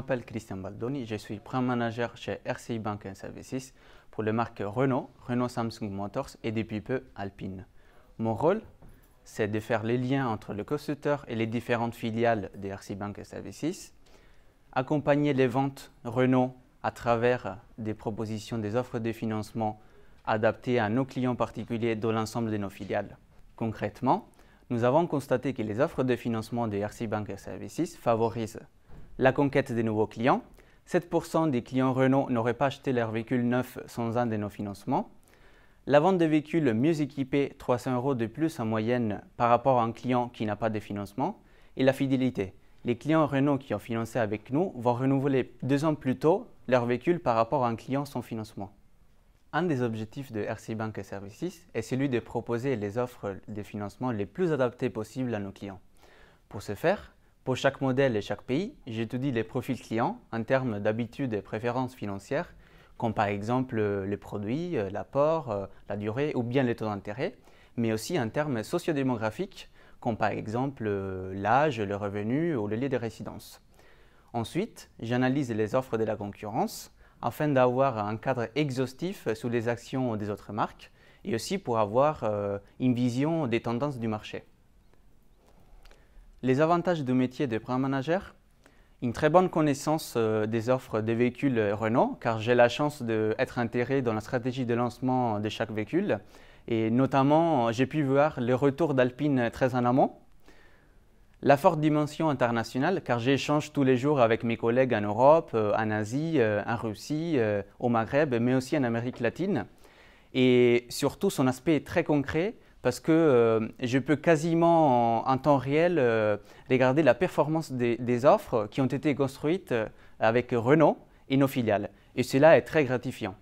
m'appelle Christian Baldoni, je suis prime manager chez RCI Bank Services pour les marques Renault, Renault Samsung Motors et depuis peu Alpine. Mon rôle, c'est de faire les liens entre le constructeur et les différentes filiales de RCI Bank Services, accompagner les ventes Renault à travers des propositions des offres de financement adaptées à nos clients particuliers dans l'ensemble de nos filiales. Concrètement, nous avons constaté que les offres de financement de RC Bank Services favorisent la conquête des nouveaux clients. 7% des clients Renault n'auraient pas acheté leur véhicule neuf sans un de nos financements. La vente de véhicules mieux équipés, 300 euros de plus en moyenne par rapport à un client qui n'a pas de financement. Et la fidélité. Les clients Renault qui ont financé avec nous vont renouveler deux ans plus tôt leur véhicule par rapport à un client sans financement. Un des objectifs de RC Bank Services est celui de proposer les offres de financement les plus adaptées possibles à nos clients. Pour ce faire, pour chaque modèle et chaque pays, j'étudie les profils clients en termes d'habitudes et préférences financières, comme par exemple euh, les produits, euh, l'apport, euh, la durée ou bien les taux d'intérêt, mais aussi en termes sociodémographiques, comme par exemple l'âge, le revenu ou le lieu de résidence. Ensuite, j'analyse les offres de la concurrence afin d'avoir un cadre exhaustif sous les actions des autres marques et aussi pour avoir une vision des tendances du marché. Les avantages du métier de Premier manager Une très bonne connaissance euh, des offres des véhicules Renault, car j'ai la chance d'être intégré dans la stratégie de lancement de chaque véhicule. Et notamment, j'ai pu voir le retour d'Alpine très en amont. La forte dimension internationale, car j'échange tous les jours avec mes collègues en Europe, euh, en Asie, euh, en Russie, au Maghreb, mais aussi en Amérique latine. Et surtout, son aspect très concret, parce que euh, je peux quasiment en, temps réel euh, regarder la performance des, offres qui ont été construites euh, avec Renault et nos filiales. Et cela est très gratifiant.